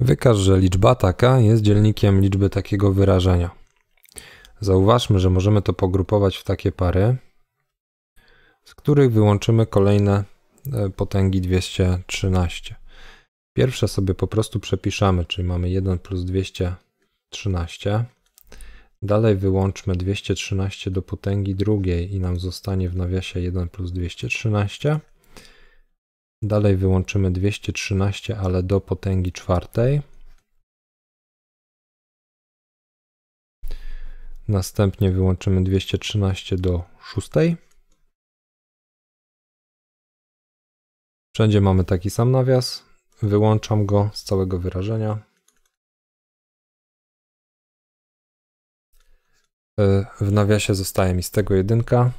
Wykaż, że liczba taka jest dzielnikiem liczby takiego wyrażenia. Zauważmy, że możemy to pogrupować w takie pary, z których wyłączymy kolejne e, potęgi 213. Pierwsze sobie po prostu przepiszemy, czyli mamy 1 plus 213. Dalej wyłączmy 213 do potęgi drugiej i nam zostanie w nawiasie 1 plus 213. Dalej wyłączymy 213, ale do potęgi czwartej. Następnie wyłączymy 213 do szóstej. Wszędzie mamy taki sam nawias. Wyłączam go z całego wyrażenia. E, w nawiasie zostaje mi z tego jedynka,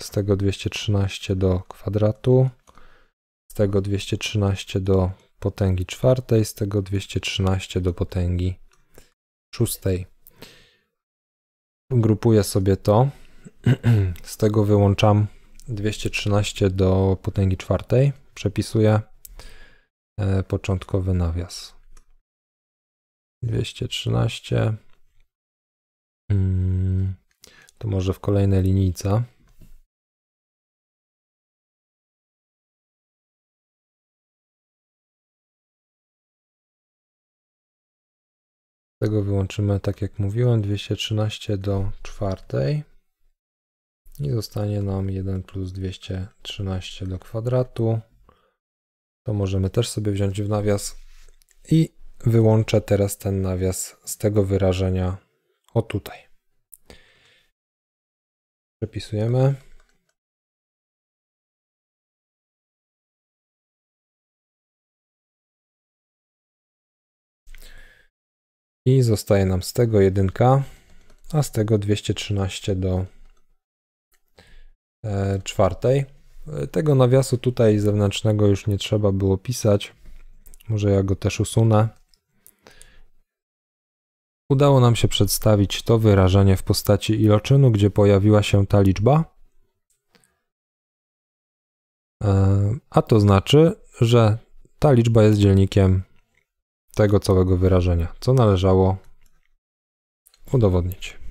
z tego 213 do kwadratu, tego 213 do potęgi czwartej, z tego 213 do potęgi szóstej. Grupuję sobie to. Z tego wyłączam 213 do potęgi czwartej. Przepisuję e, początkowy nawias. 213. Mm, to może w kolejnej linijce. tego wyłączymy, tak jak mówiłem, 213 do czwartej i zostanie nam 1 plus 213 do kwadratu. To możemy też sobie wziąć w nawias i wyłączę teraz ten nawias z tego wyrażenia o tutaj. Przepisujemy. I zostaje nam z tego jedynka, a z tego 213 do e, czwartej. E, tego nawiasu tutaj zewnętrznego już nie trzeba było pisać. Może ja go też usunę. Udało nam się przedstawić to wyrażenie w postaci iloczynu, gdzie pojawiła się ta liczba. E, a to znaczy, że ta liczba jest dzielnikiem tego całego wyrażenia, co należało udowodnić.